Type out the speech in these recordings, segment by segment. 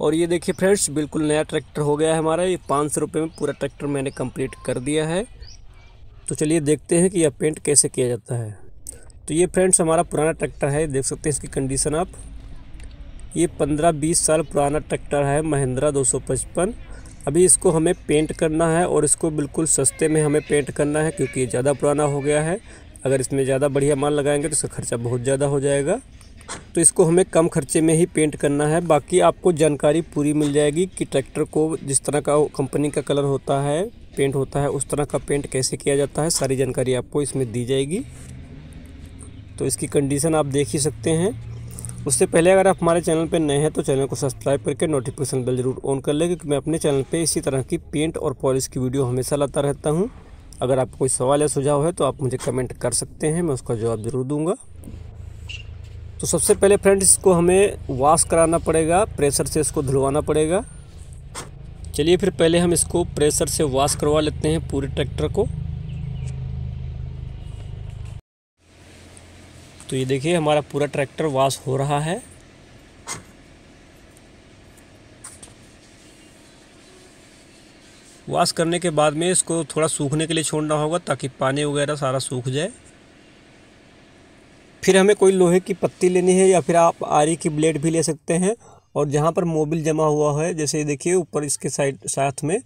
और ये देखिए फ्रेंड्स बिल्कुल नया ट्रैक्टर हो गया है हमारा ये पाँच सौ रुपये में पूरा ट्रैक्टर मैंने कंप्लीट कर दिया है तो चलिए देखते हैं कि यह पेंट कैसे किया जाता है तो ये फ्रेंड्स हमारा पुराना ट्रैक्टर है देख सकते हैं इसकी कंडीशन आप ये पंद्रह बीस साल पुराना ट्रैक्टर है महिंद्रा दो सौ पचपन अभी इसको हमें पेंट करना है और इसको बिल्कुल सस्ते में हमें पेंट करना है क्योंकि ये ज़्यादा पुराना हो गया है अगर इसमें ज़्यादा बढ़िया माल लगाएंगे तो इसका खर्चा बहुत ज़्यादा हो जाएगा तो इसको हमें कम खर्चे में ही पेंट करना है बाकी आपको जानकारी पूरी मिल जाएगी कि ट्रैक्टर को जिस तरह का कंपनी का कलर होता है पेंट होता है उस तरह का पेंट कैसे किया जाता है सारी जानकारी आपको इसमें दी जाएगी तो इसकी कंडीशन आप देख ही सकते हैं उससे पहले अगर आप हमारे चैनल पर नए हैं तो चैनल को सब्सक्राइब करके नोटिफिकेशन बेल जरूर ऑन कर लें क्योंकि मैं अपने चैनल पर इसी तरह की पेंट और पॉलिश की वीडियो हमेशा लाता रहता हूँ अगर आपको कोई सवाल या सुझाव है तो आप मुझे कमेंट कर सकते हैं मैं उसका जवाब ज़रूर दूँगा तो सबसे पहले फ्रेंड्स इसको हमें वॉश कराना पड़ेगा प्रेशर से इसको धुलवाना पड़ेगा चलिए फिर पहले हम इसको प्रेशर से वॉश करवा लेते हैं पूरे ट्रैक्टर को तो ये देखिए हमारा पूरा ट्रैक्टर वॉश हो रहा है वॉश करने के बाद में इसको थोड़ा सूखने के लिए छोड़ना होगा ताकि पानी वगैरह सारा सूख जाए फिर हमें कोई लोहे की पत्ती लेनी है या फिर आप आरी की ब्लेड भी ले सकते हैं और जहाँ पर मोबिल जमा हुआ है जैसे देखिए ऊपर इसके साइड साथ में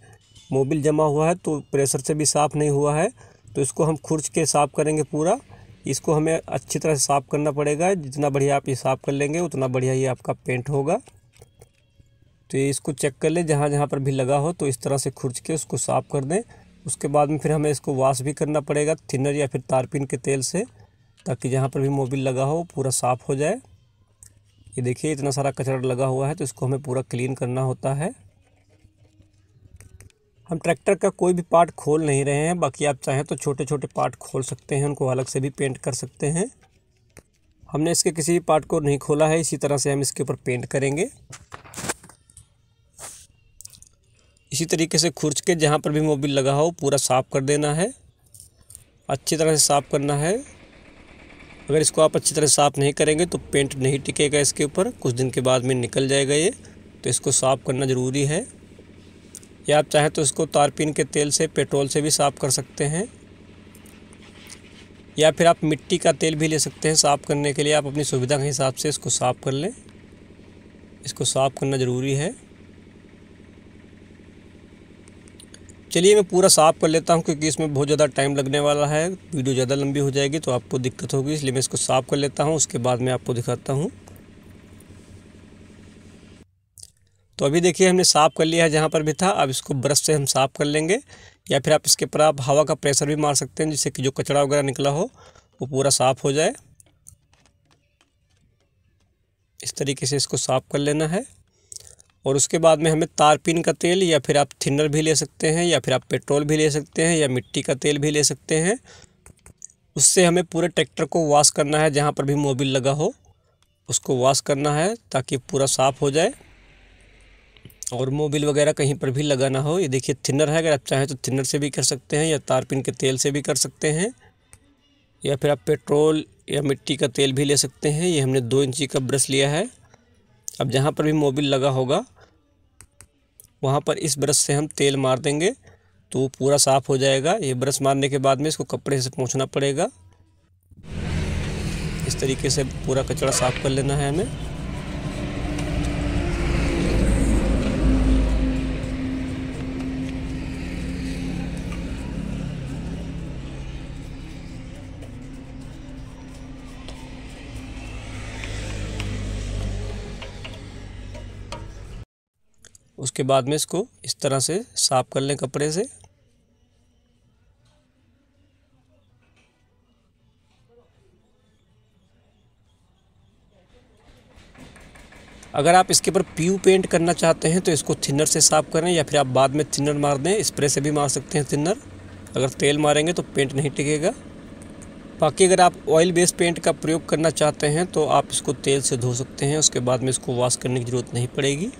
मोबिल जमा हुआ है तो प्रेशर से भी साफ़ नहीं हुआ है तो इसको हम खुर्च के साफ़ करेंगे पूरा इसको हमें अच्छी तरह से साफ़ करना पड़ेगा जितना बढ़िया आप ये साफ़ कर लेंगे उतना बढ़िया ये आपका पेंट होगा तो ये इसको चेक कर लें जहाँ जहाँ पर भी लगा हो तो इस तरह से खुर्च के उसको साफ़ कर दें उसके बाद में फिर हमें इसको वॉश भी करना पड़ेगा थिनर या फिर तारपिन के तेल से ताकि जहाँ पर भी मोबिल लगा हो पूरा साफ़ हो जाए ये देखिए इतना सारा कचरा लगा हुआ है तो इसको हमें पूरा क्लीन करना होता है हम ट्रैक्टर का कोई भी पार्ट खोल नहीं रहे हैं बाकी आप चाहें तो छोटे छोटे पार्ट खोल सकते हैं उनको अलग से भी पेंट कर सकते हैं हमने इसके किसी भी पार्ट को नहीं खोला है इसी तरह से हम इसके ऊपर पेंट करेंगे इसी तरीके से खुर्च के जहाँ पर भी मोबिल लगा हो पूरा साफ़ कर देना है अच्छी तरह से साफ़ करना है अगर इसको आप अच्छी तरह साफ़ नहीं करेंगे तो पेंट नहीं टिकेगा इसके ऊपर कुछ दिन के बाद में निकल जाएगा ये तो इसको साफ़ करना ज़रूरी है या आप चाहें तो इसको तारपीन के तेल से पेट्रोल से भी साफ़ कर सकते हैं या फिर आप मिट्टी का तेल भी ले सकते हैं साफ़ करने के लिए आप अपनी सुविधा के हिसाब से इसको साफ़ कर लें इसको साफ़ करना ज़रूरी है चलिए मैं पूरा साफ़ कर लेता हूँ क्योंकि इसमें बहुत ज़्यादा टाइम लगने वाला है वीडियो ज़्यादा लंबी हो जाएगी तो आपको दिक्कत होगी इसलिए मैं इसको साफ़ कर लेता हूँ उसके बाद मैं आपको दिखाता हूँ तो अभी देखिए हमने साफ़ कर लिया है जहाँ पर भी था अब इसको ब्रश से हम साफ़ कर लेंगे या फिर आप इसके ऊपर आप हवा का प्रेशर भी मार सकते हैं जिससे कि जो कचरा वगैरह निकला हो वो पूरा साफ़ हो जाए इस तरीके से इसको साफ़ कर लेना है और उसके बाद में हमें तारपीन का तेल या फिर आप थिनर भी ले सकते हैं या फिर आप पेट्रोल भी ले सकते हैं या मिट्टी का तेल भी ले सकते हैं उससे हमें पूरे ट्रैक्टर को वॉश करना है जहाँ पर भी मोबिल लगा हो उसको वॉश करना है ताकि पूरा साफ़ हो जाए और मोबिल वगैरह कहीं पर भी लगा ना हो ये देखिए थिनर है अगर आप चाहें तो थिनर से भी कर सकते हैं या तारपिन के तेल से भी कर सकते हैं या फिर आप पेट्रोल या मिट्टी का तेल भी ले सकते हैं ये हमने दो इंची का ब्रश लिया है अब जहाँ पर भी मोबिल लगा होगा वहाँ पर इस ब्रश से हम तेल मार देंगे तो वो पूरा साफ़ हो जाएगा ये ब्रश मारने के बाद में इसको कपड़े से पहुँचना पड़ेगा इस तरीके से पूरा कचरा साफ़ कर लेना है हमें उसके बाद में इसको इस तरह से साफ़ कर लें कपड़े से अगर आप इसके ऊपर प्यू पेंट करना चाहते हैं तो इसको थिनर से साफ़ करें या फिर आप बाद में थिनर मार दें स्प्रे से भी मार सकते हैं थिनर अगर तेल मारेंगे तो पेंट नहीं टिकेगा बाकी अगर आप ऑयल बेस्ड पेंट का प्रयोग करना चाहते हैं तो आप इसको तेल से धो सकते हैं उसके बाद में इसको वॉश करने की ज़रूरत नहीं पड़ेगी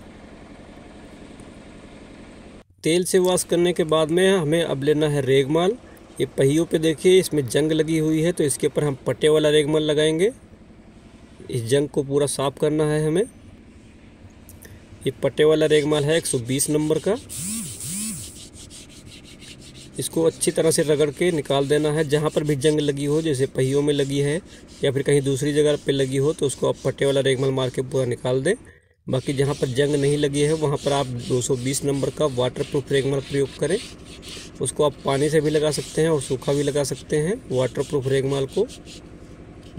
तेल से वॉश करने के बाद में हमें अब लेना है रेगमाल ये पहियों पे देखिए इसमें जंग लगी हुई है तो इसके ऊपर हम पट्टे वाला रेगमाल लगाएंगे इस जंग को पूरा साफ करना है हमें ये पट्टे वाला रेगमाल है 120 नंबर का इसको अच्छी तरह से रगड़ के निकाल देना है जहाँ पर भी जंग लगी हो जैसे पहियों में लगी है या फिर कहीं दूसरी जगह पर लगी हो तो उसको आप पट्टे वाला रेगमाल मार के पूरा निकाल दें बाकी जहाँ पर जंग नहीं लगी है वहाँ पर आप 220 नंबर का वाटर प्रूफ रेगमाल प्रयोग करें उसको आप पानी से भी लगा सकते हैं और सूखा भी लगा सकते हैं वाटर प्रूफ रेगमाल को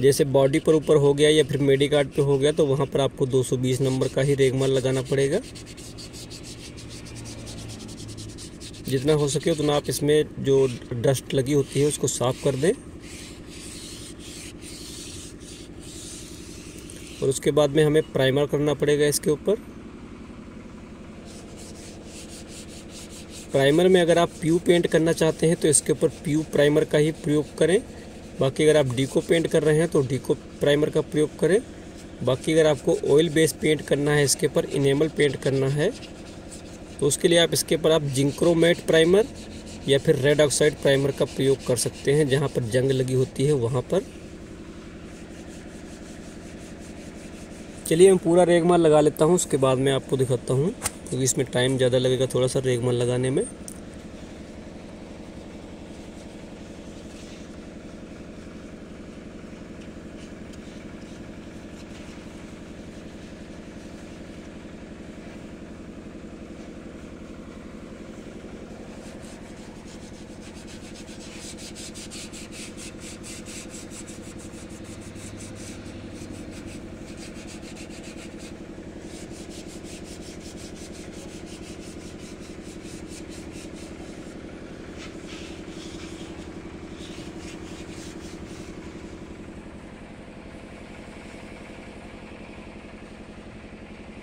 जैसे बॉडी पर ऊपर हो गया या फिर मेडी कार्ड पर हो गया तो वहाँ पर आपको 220 नंबर का ही रेगमाल लगाना पड़ेगा जितना हो सके उतना आप इसमें जो डस्ट लगी होती है उसको साफ़ कर दें और उसके बाद में हमें प्राइमर करना पड़ेगा इसके ऊपर प्राइमर में अगर आप प्यू पेंट करना चाहते हैं तो इसके ऊपर प्यू प्राइमर का ही प्रयोग करें बाकी अगर आप डीको पेंट कर रहे हैं तो डीको प्राइमर का प्रयोग करें बाकी अगर आपको ऑयल बेस पेंट करना है इसके ऊपर इनेमल पेंट करना है तो उसके लिए आप इसके ऊपर आप जिंक्रोमेट प्राइमर या फिर रेड ऑक्साइड प्राइमर का प्रयोग कर सकते हैं जहाँ पर जंग लगी होती है वहाँ पर चलिए मैं पूरा रेगमाल लगा लेता हूँ उसके बाद मैं आपको दिखाता हूँ क्योंकि इसमें टाइम ज़्यादा लगेगा थोड़ा सा रेगमाल लगाने में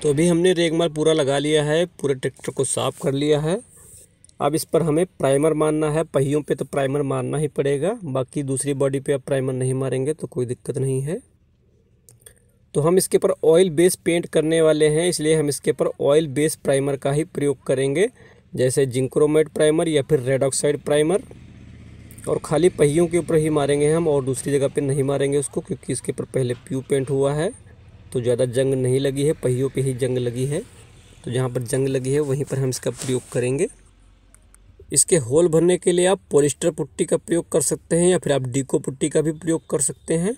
तो अभी हमने रेगमाल पूरा लगा लिया है पूरे ट्रैक्टर को साफ़ कर लिया है अब इस पर हमें प्राइमर मारना है पहियों पे तो प्राइमर मारना ही पड़ेगा बाकी दूसरी बॉडी पे आप प्राइमर नहीं मारेंगे तो कोई दिक्कत नहीं है तो हम इसके ऊपर ऑयल बेस पेंट करने वाले हैं इसलिए हम इसके ऊपर ऑयल बेस प्राइमर का ही प्रयोग करेंगे जैसे जिंक्रोमेट प्राइमर या फिर रेड ऑक्साइड प्राइमर और खाली पहियों के ऊपर ही मारेंगे हम और दूसरी जगह पर नहीं मारेंगे उसको क्योंकि इसके ऊपर पहले प्यू पेंट हुआ है तो ज़्यादा जंग नहीं लगी है पहियों पे ही जंग लगी है तो जहाँ पर जंग लगी है वहीं पर हम इसका प्रयोग करेंगे इसके होल भरने के लिए आप पोलिस्टर पुट्टी का प्रयोग कर सकते हैं या फिर आप डीको पुट्टी का भी प्रयोग कर सकते हैं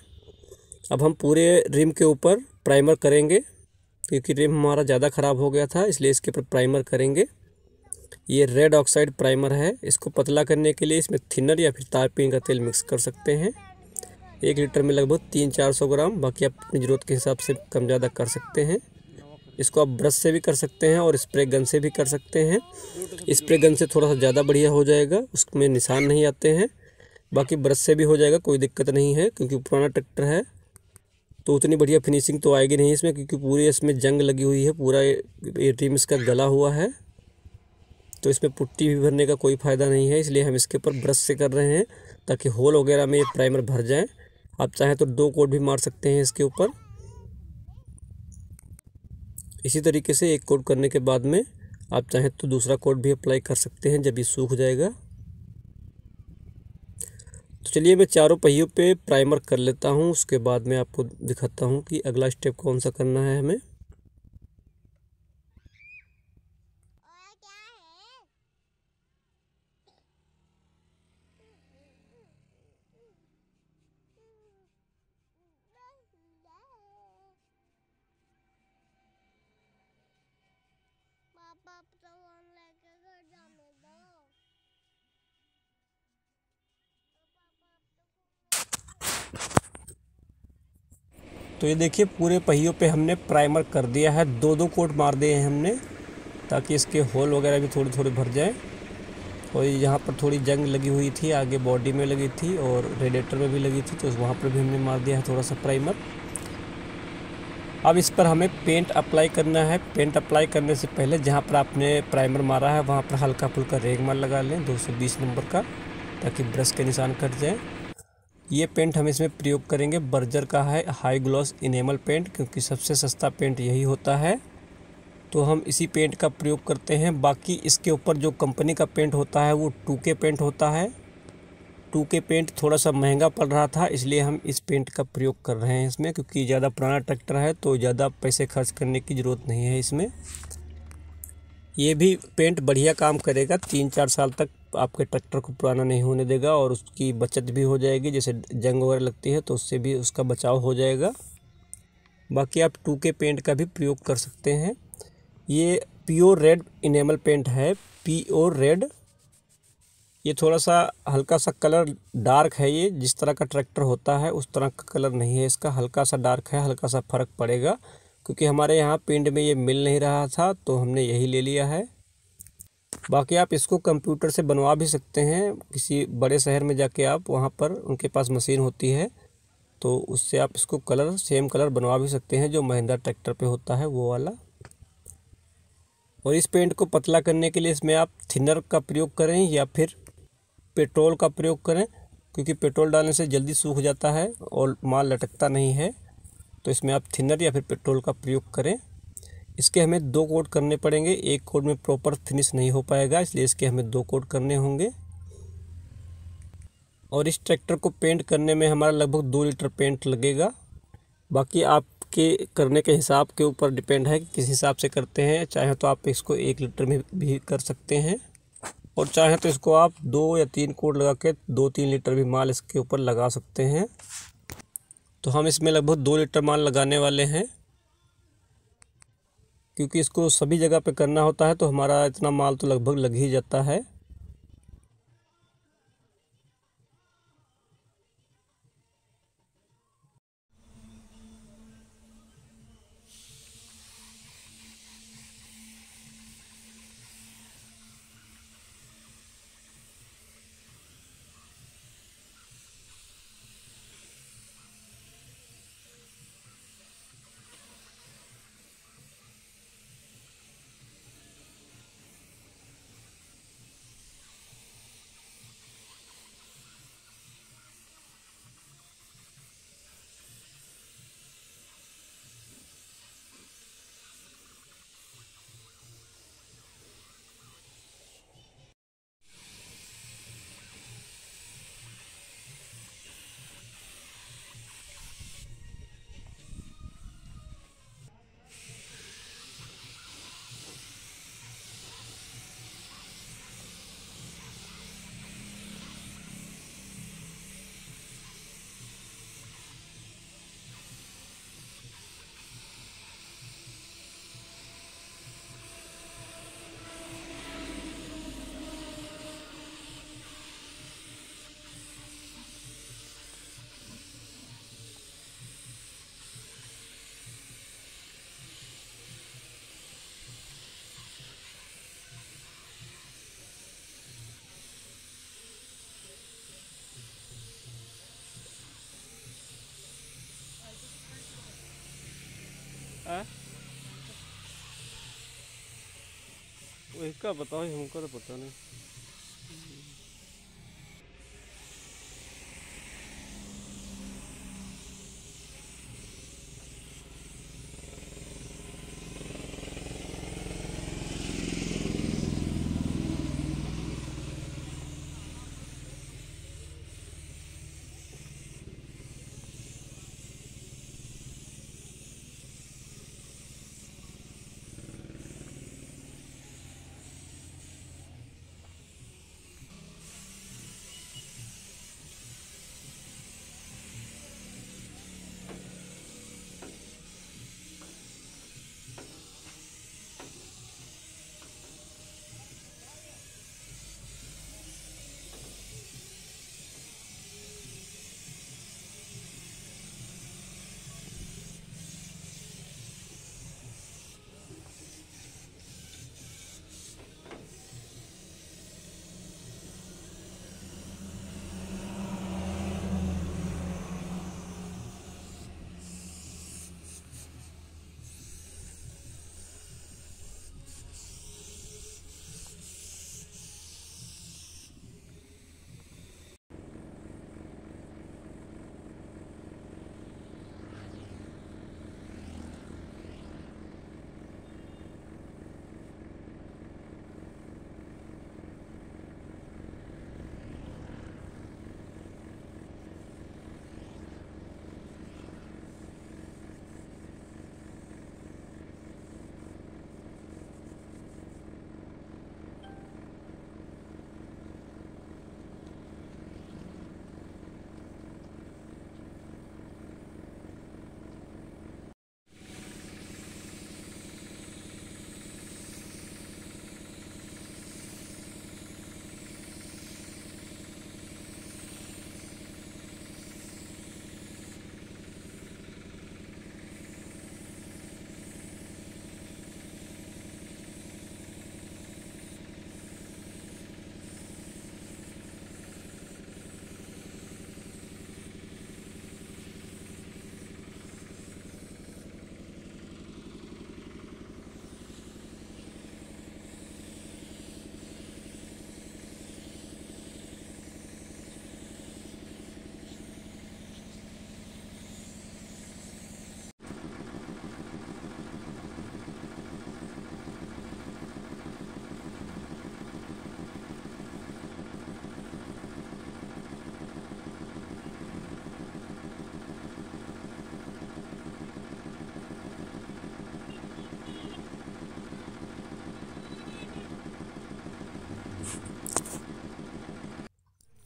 अब हम पूरे रिम के ऊपर प्राइमर करेंगे क्योंकि रिम हमारा ज़्यादा ख़राब हो गया था इसलिए इसके ऊपर प्राइमर करेंगे ये रेड ऑक्साइड प्राइमर है इसको पतला करने के लिए इसमें थिनर या फिर तारपीन का तेल मिक्स कर सकते हैं एक लीटर में लगभग तीन चार सौ ग्राम बाकी आप अपनी ज़रूरत के हिसाब से कम ज़्यादा कर सकते हैं इसको आप ब्रश से भी कर सकते हैं और स्प्रे गन से भी कर सकते हैं स्प्रे गन से थोड़ा सा ज़्यादा बढ़िया हो जाएगा उसमें निशान नहीं आते हैं बाकी ब्रश से भी हो जाएगा कोई दिक्कत नहीं है क्योंकि पुराना ट्रैक्टर है तो उतनी बढ़िया फिनिशिंग तो आएगी नहीं इसमें क्योंकि पूरी इसमें जंग लगी हुई है पूरा ए रिम इसका गला हुआ है तो इसमें पुट्टी भी भरने का कोई फ़ायदा नहीं है इसलिए हम इसके ऊपर ब्रश से कर रहे हैं ताकि होल वगैरह में ये प्राइमर भर जाएँ आप चाहें तो दो कोड भी मार सकते हैं इसके ऊपर इसी तरीके से एक कोड करने के बाद में आप चाहें तो दूसरा कोड भी अप्लाई कर सकते हैं जब ये सूख जाएगा तो चलिए मैं चारों पहियों पे प्राइमर कर लेता हूँ उसके बाद मैं आपको दिखाता हूँ कि अगला स्टेप कौन सा करना है हमें तो लेके घर जाने दो तो ये देखिए पूरे पहियों पे हमने प्राइमर कर दिया है दो दो कोट मार दिए हैं हमने ताकि इसके होल वगैरह भी थोड़े थोड़े भर जाएं और यहाँ पर थोड़ी जंग लगी हुई थी आगे बॉडी में लगी थी और रेडिएटर में भी लगी थी तो वहाँ पर भी हमने मार दिया है थोड़ा सा प्राइमर अब इस पर हमें पेंट अप्लाई करना है पेंट अप्लाई करने से पहले जहाँ पर आपने प्राइमर मारा है वहाँ पर हल्का फुल्का रेगमार लगा लें 220 नंबर का ताकि ब्रश के निशान कट जाए ये पेंट हम इसमें प्रयोग करेंगे बर्जर का है हाई ग्लॉस इनेमल पेंट क्योंकि सबसे सस्ता पेंट यही होता है तो हम इसी पेंट का प्रयोग करते हैं बाकी इसके ऊपर जो कंपनी का पेंट होता है वो टूके पेंट होता है टू के पेंट थोड़ा सा महंगा पड़ रहा था इसलिए हम इस पेंट का प्रयोग कर रहे हैं इसमें क्योंकि ज़्यादा पुराना ट्रैक्टर है तो ज़्यादा पैसे खर्च करने की ज़रूरत नहीं है इसमें ये भी पेंट बढ़िया काम करेगा तीन चार साल तक आपके ट्रैक्टर को पुराना नहीं होने देगा और उसकी बचत भी हो जाएगी जैसे जंग वगैरह लगती है तो उससे भी उसका बचाव हो जाएगा बाकी आप टू के पेंट का भी प्रयोग कर सकते हैं ये प्योर रेड इनेमल पेंट है प्योर रेड ये थोड़ा सा हल्का सा कलर डार्क है ये जिस तरह का ट्रैक्टर होता है उस तरह का कलर नहीं है इसका हल्का सा डार्क है हल्का सा फ़र्क पड़ेगा क्योंकि हमारे यहाँ पिंड में ये मिल नहीं रहा था तो हमने यही ले लिया है बाकी आप इसको कंप्यूटर से बनवा भी सकते हैं किसी बड़े शहर में जाके आप वहाँ पर उनके पास मशीन होती है तो उससे आप इसको कलर सेम कलर बनवा भी सकते हैं जो महिंद्रा ट्रैक्टर पे होता है वो वाला और इस पेंट को पतला करने के लिए इसमें आप थिनर का प्रयोग करें या फिर पेट्रोल का प्रयोग करें क्योंकि पेट्रोल डालने से जल्दी सूख जाता है और माल लटकता नहीं है तो इसमें आप थिनर या फिर पेट्रोल का प्रयोग करें इसके हमें दो कोट करने पड़ेंगे एक कोट में प्रॉपर फिनिश नहीं हो पाएगा इसलिए इसके हमें दो कोट करने होंगे और इस ट्रैक्टर को पेंट करने में हमारा लगभग दो लीटर पेंट लगेगा बाकी आपके करने के हिसाब के ऊपर डिपेंड है कि किस हिसाब से करते हैं चाहे तो आप इसको एक लीटर में भी कर सकते हैं और चाहें तो इसको आप दो या तीन कोट लगा के दो तीन लीटर भी माल इसके ऊपर लगा सकते हैं तो हम इसमें लगभग दो लीटर माल लगाने वाले हैं क्योंकि इसको सभी जगह पे करना होता है तो हमारा इतना माल तो लगभग लग ही जाता है ଏକା ପତା ହମକୁ ପତା ନାହିଁ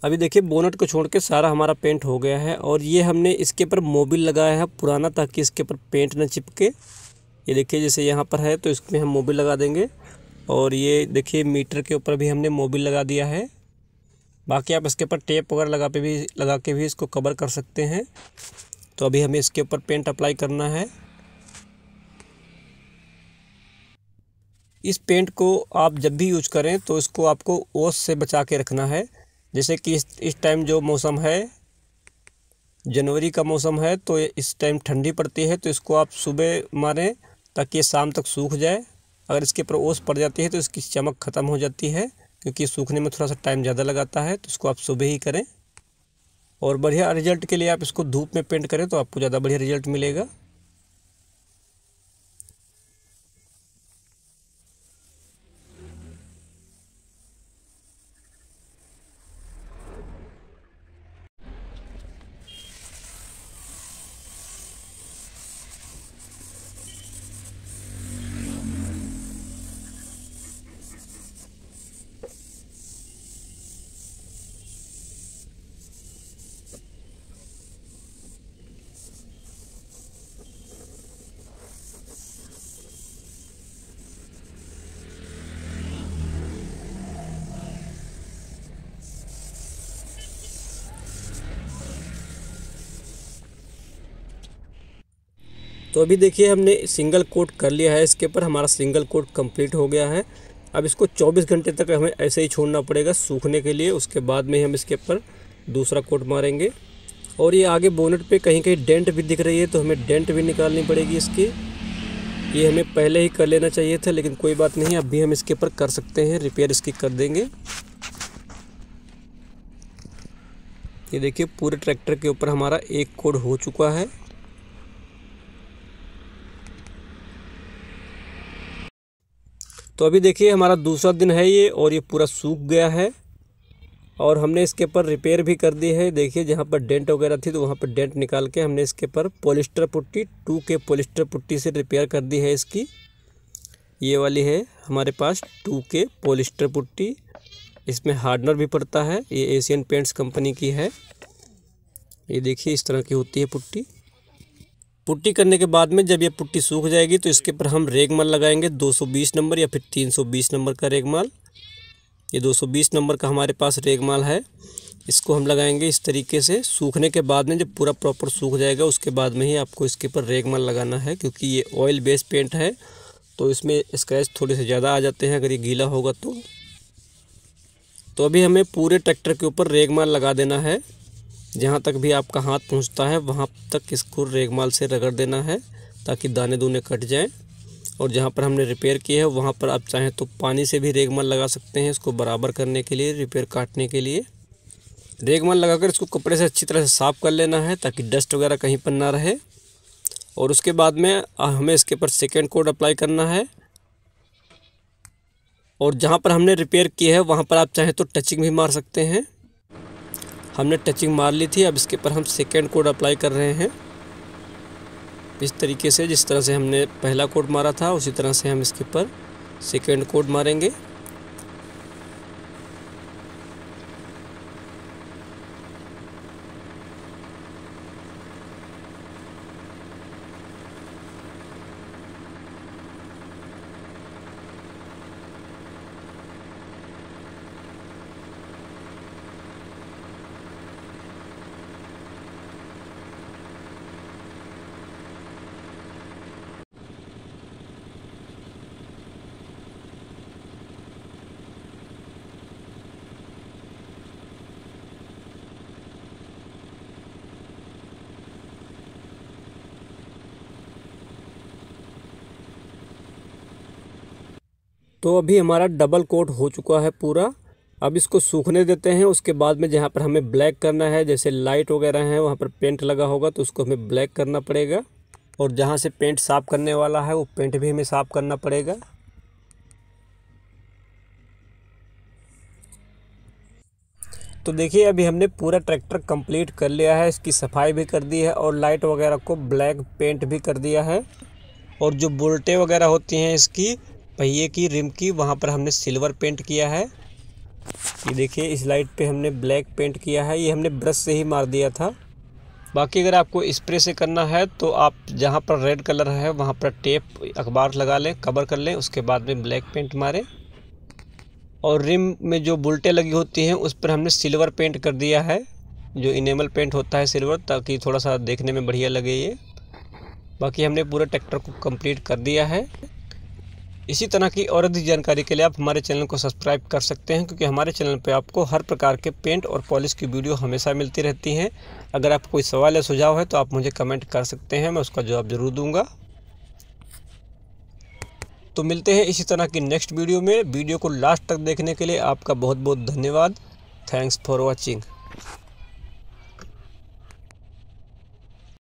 अभी देखिए बोनट को छोड़ के सारा हमारा पेंट हो गया है और ये हमने इसके ऊपर मोबिल लगाया है पुराना ताकि इसके ऊपर पेंट ना चिपके ये देखिए जैसे यहाँ पर है तो इसमें हम मोबिल लगा देंगे और ये देखिए मीटर के ऊपर भी हमने मोबिल लगा दिया है बाकी आप इसके ऊपर टेप वगैरह लगा पे भी लगा के भी इसको कवर कर सकते हैं तो अभी हमें इसके ऊपर पेंट अप्लाई करना है इस पेंट को आप जब भी यूज करें तो इसको आपको ओस से बचा के रखना है जैसे कि इस इस टाइम जो मौसम है जनवरी का मौसम है तो इस टाइम ठंडी पड़ती है तो इसको आप सुबह मारें ताकि ये शाम तक सूख जाए अगर इसके ऊपर ओस पड़ जाती है तो इसकी चमक ख़त्म हो जाती है क्योंकि सूखने में थोड़ा सा टाइम ज़्यादा लगाता है तो इसको आप सुबह ही करें और बढ़िया रिजल्ट के लिए आप इसको धूप में पेंट करें तो आपको ज़्यादा बढ़िया रिजल्ट मिलेगा तो अभी देखिए हमने सिंगल कोट कर लिया है इसके ऊपर हमारा सिंगल कोट कंप्लीट हो गया है अब इसको 24 घंटे तक हमें ऐसे ही छोड़ना पड़ेगा सूखने के लिए उसके बाद में हम इसके ऊपर दूसरा कोट मारेंगे और ये आगे बोनेट पे कहीं कहीं डेंट भी दिख रही है तो हमें डेंट भी निकालनी पड़ेगी इसकी ये हमें पहले ही कर लेना चाहिए था लेकिन कोई बात नहीं अब भी हम इसके ऊपर कर सकते हैं रिपेयर इसकी कर देंगे ये देखिए पूरे ट्रैक्टर के ऊपर हमारा एक कोड हो चुका है तो अभी देखिए हमारा दूसरा दिन है ये और ये पूरा सूख गया है और हमने इसके ऊपर रिपेयर भी कर दी है देखिए जहाँ पर डेंट वगैरह थी तो वहाँ पर डेंट निकाल के हमने इसके ऊपर polyester putty two K polyester putty से रिपेयर कर दी है इसकी ये वाली है हमारे पास टू के पोलिस्टर पुट्टी इसमें हार्डनर भी पड़ता है ये एशियन पेंट्स कंपनी की है ये देखिए इस तरह की होती है पुट्टी पुट्टी करने के बाद में जब ये पुट्टी सूख जाएगी तो इसके ऊपर हम रेगमाल लगाएंगे 220 नंबर या फिर 320 नंबर का रेगमाल ये 220 नंबर का हमारे पास रेगमाल है इसको हम लगाएंगे इस तरीके से सूखने के बाद में जब पूरा प्रॉपर सूख जाएगा उसके बाद में ही आपको इसके ऊपर रेगमाल लगाना है क्योंकि ये ऑयल बेस पेंट है तो इसमें स्क्रैच थोड़े से ज़्यादा आ जाते हैं अगर ये गीला होगा तो तो अभी हमें पूरे ट्रैक्टर के ऊपर रेगमाल लगा देना है जहाँ तक भी आपका हाथ पहुँचता है वहाँ तक इसको रेगमाल से रगड़ देना है ताकि दाने दूने कट जाएँ और जहाँ पर हमने रिपेयर किया है वहाँ पर आप चाहें तो पानी से भी रेगमाल लगा सकते हैं इसको बराबर करने के लिए रिपेयर काटने के लिए रेगमाल लगाकर इसको कपड़े से अच्छी तरह से साफ़ कर लेना है ताकि डस्ट वगैरह कहीं पर ना रहे और उसके बाद में हमें इसके ऊपर सेकेंड कोड अप्लाई करना है और जहाँ पर हमने रिपेयर किया है वहाँ पर आप चाहें तो टचिंग भी मार सकते हैं हमने टचिंग मार ली थी अब इसके ऊपर हम सेकेंड कोड अप्लाई कर रहे हैं इस तरीके से जिस तरह से हमने पहला कोड मारा था उसी तरह से हम इसके ऊपर सेकेंड कोड मारेंगे तो अभी हमारा डबल कोट हो चुका है पूरा अब इसको सूखने देते हैं उसके बाद में जहाँ पर हमें ब्लैक करना है जैसे लाइट वगैरह है वहाँ पर पेंट लगा होगा तो उसको हमें ब्लैक करना पड़ेगा और जहाँ से पेंट साफ़ करने वाला है वो पेंट भी हमें साफ़ करना पड़ेगा तो देखिए अभी हमने पूरा ट्रैक्टर कंप्लीट कर लिया है इसकी सफाई भी कर दी है और लाइट वगैरह को ब्लैक पेंट भी कर दिया है और जो बोल्टे वगैरह होती हैं इसकी पहिए की रिम की वहाँ पर हमने सिल्वर पेंट किया है ये देखिए इस लाइट पे हमने ब्लैक पेंट किया है ये हमने ब्रश से ही मार दिया था बाकी अगर आपको स्प्रे से करना है तो आप जहाँ पर रेड कलर है वहाँ पर टेप अखबार लगा लें कवर कर लें उसके बाद में ब्लैक पेंट मारें और रिम में जो बुलटें लगी होती हैं उस पर हमने सिल्वर पेंट कर दिया है जो इनेमल पेंट होता है सिल्वर ताकि थोड़ा सा देखने में बढ़िया लगे ये बाकी हमने पूरे ट्रैक्टर को कंप्लीट कर दिया है इसी तरह की और अधिक जानकारी के लिए आप हमारे चैनल को सब्सक्राइब कर सकते हैं क्योंकि हमारे चैनल पर आपको हर प्रकार के पेंट और पॉलिश की वीडियो हमेशा मिलती रहती हैं अगर आप कोई सवाल या सुझाव है तो आप मुझे कमेंट कर सकते हैं मैं उसका जवाब ज़रूर दूँगा तो मिलते हैं इसी तरह की नेक्स्ट वीडियो में वीडियो को लास्ट तक देखने के लिए आपका बहुत बहुत धन्यवाद थैंक्स फॉर वॉचिंग